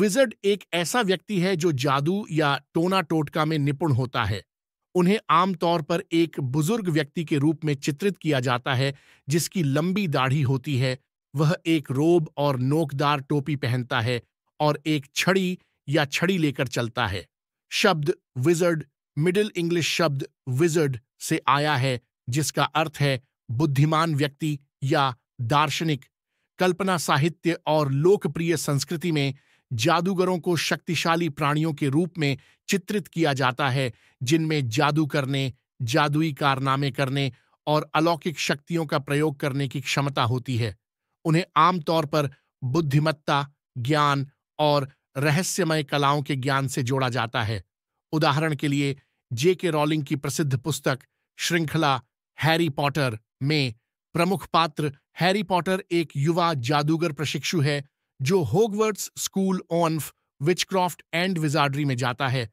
wizard एक ऐसा व्यक्ति है जो जादू या टोना टोटका में निपुण होता है उन्हें आमतौर पर एक बुजुर्ग व्यक्ति के रूप में चित्रित किया जाता है जिसकी लंबी दाढ़ी होती है वह एक रोब और नोकदार टोपी पहनता है और एक छड़ी या छड़ी लेकर चलता है शब्द विजर्ड मिडिल इंग्लिश शब्द विजर्ड से आया है जिसका अर्थ है बुद्धिमान व्यक्ति या दार्शनिक कल्पना साहित्य और लोकप्रिय संस्कृति में जादूगरों को शक्तिशाली प्राणियों के रूप में चित्रित किया जाता है जिनमें जादू करने जादुई कारनामे करने और अलौकिक शक्तियों का प्रयोग करने की क्षमता होती है उन्हें आमतौर पर बुद्धिमत्ता ज्ञान और रहस्यमय कलाओं के ज्ञान से जोड़ा जाता है उदाहरण के लिए जे के रॉलिंग की प्रसिद्ध पुस्तक श्रृंखला हैरी पॉटर में प्रमुख पात्र हैरी पॉटर एक युवा जादूगर प्रशिक्षु है जो होगवर्ट्स स्कूल ऑनफ विचक्रॉफ्ट एंड विजार्डरी में जाता है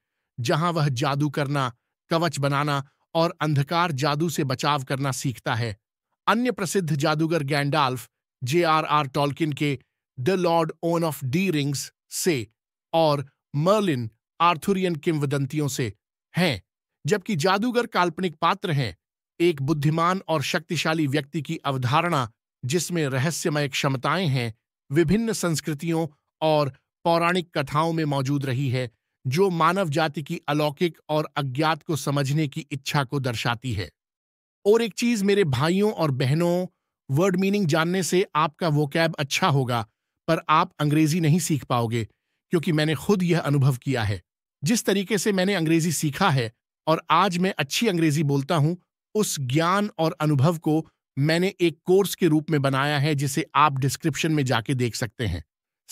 जहां वह जादू करना कवच बनाना और अंधकार जादू से बचाव करना सीखता है अन्य प्रसिद्ध जादूगर Gandalf J R R Tolkien के the Lord on of the Rings से और मर्लिन आर्थुरियन किंवदंतियों से हैं जबकि जादूगर काल्पनिक पात्र हैं एक बुद्धिमान और शक्तिशाली व्यक्ति की अवधारणा जिसमें रहस्यमय क्षमताएं हैं विभिन्न संस्कृतियों और पौराणिक कथाओं में मौजूद रही है जो मानव जाति की अलौकिक और अज्ञात को समझने की इच्छा को दर्शाती है और एक चीज मेरे भाइयों और बहनों वर्ड मीनिंग जानने से आपका वो कैब अच्छा होगा पर आप अंग्रेजी नहीं सीख पाओगे क्योंकि मैंने खुद यह अनुभव किया है जिस तरीके से मैंने अंग्रेजी सीखा है और आज मैं अच्छी अंग्रेजी बोलता हूं उस ज्ञान और अनुभव को मैंने एक कोर्स के रूप में बनाया है जिसे आप डिस्क्रिप्शन में जाके देख सकते हैं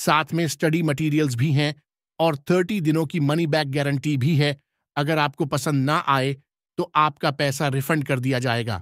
साथ में स्टडी मटेरियल्स भी हैं और थर्टी दिनों की मनी बैक गारंटी भी है अगर आपको पसंद ना आए तो आपका पैसा रिफंड कर दिया जाएगा